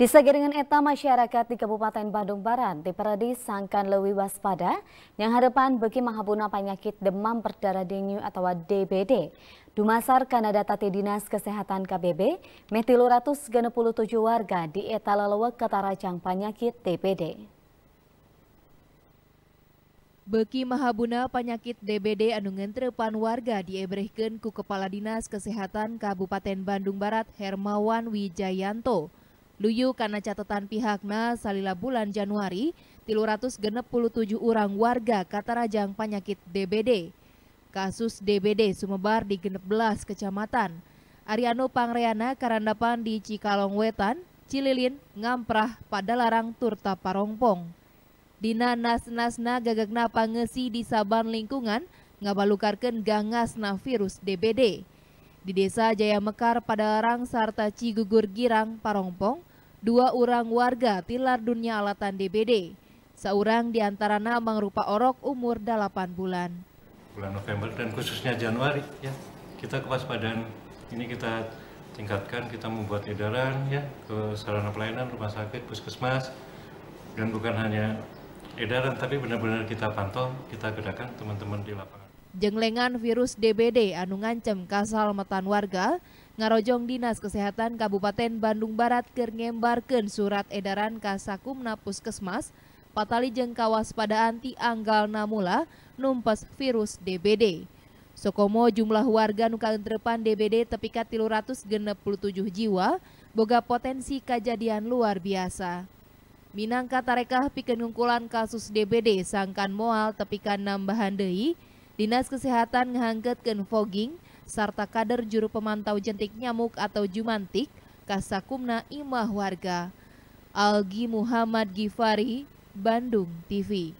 Disagi dengan eta masyarakat di Kabupaten Bandung Barat diperdi sangkan lewi waspada yang hadapan bagi mahabuna penyakit demam berdarah dengue atau DBD. Dumasar karena data Dinas Kesehatan KBB, metiluratus tujuh warga di eta lelewe ketarajang penyakit DBD. Beki mahabuna penyakit DBD anu ngentrepan warga diebrehkeun ku Kepala Dinas Kesehatan Kabupaten Bandung Barat Hermawan Wijayanto. Luyu karena catatan pihaknya salila bulan Januari, 367 orang warga kata Katarajang penyakit DBD. Kasus DBD sumebar di 16 kecamatan. Ariano Pangreana karandapan di Cikalong Wetan, Cililin, Ngamprah, Padalarang, Turta Parongpong. Dina nas-nasna gagagna pangesi di saban lingkungan ngabalukarkan gangasna virus DBD. Di desa Jaya Mekar, Padalarang, serta Cigugur Girang, Parongpong, dua orang warga tilar dunia alatan DBD. Seorang di antaranya rupa orok umur 8 bulan. Bulan November dan khususnya Januari ya, kita kewaspadaan ini kita tingkatkan, kita membuat edaran ya ke sarana pelayanan, rumah sakit, puskesmas dan bukan hanya edaran tapi benar-benar kita pantau, kita gerakan teman-teman di lapangan. Jenglengan virus DBD anu ngancem kasal metan warga ngarojong Dinas Kesehatan Kabupaten Bandung Barat keur ngembarkeun surat edaran Kasakumna Puskesmas patali jeung kawaspadaan ti anggal namula numpes virus DBD. Sokomo jumlah warga nu kaentrepan DBD tepikat 367 jiwa boga potensi kejadian luar biasa. Minangka tarekah pikenungkulan kasus DBD sangkan moal tepikan nambahan deui, Dinas Kesehatan ngehangketkeun fogging serta kader juru pemantau jentik nyamuk atau jumantik Kasakumna Imah Warga. Algi Muhammad Gifari, Bandung TV.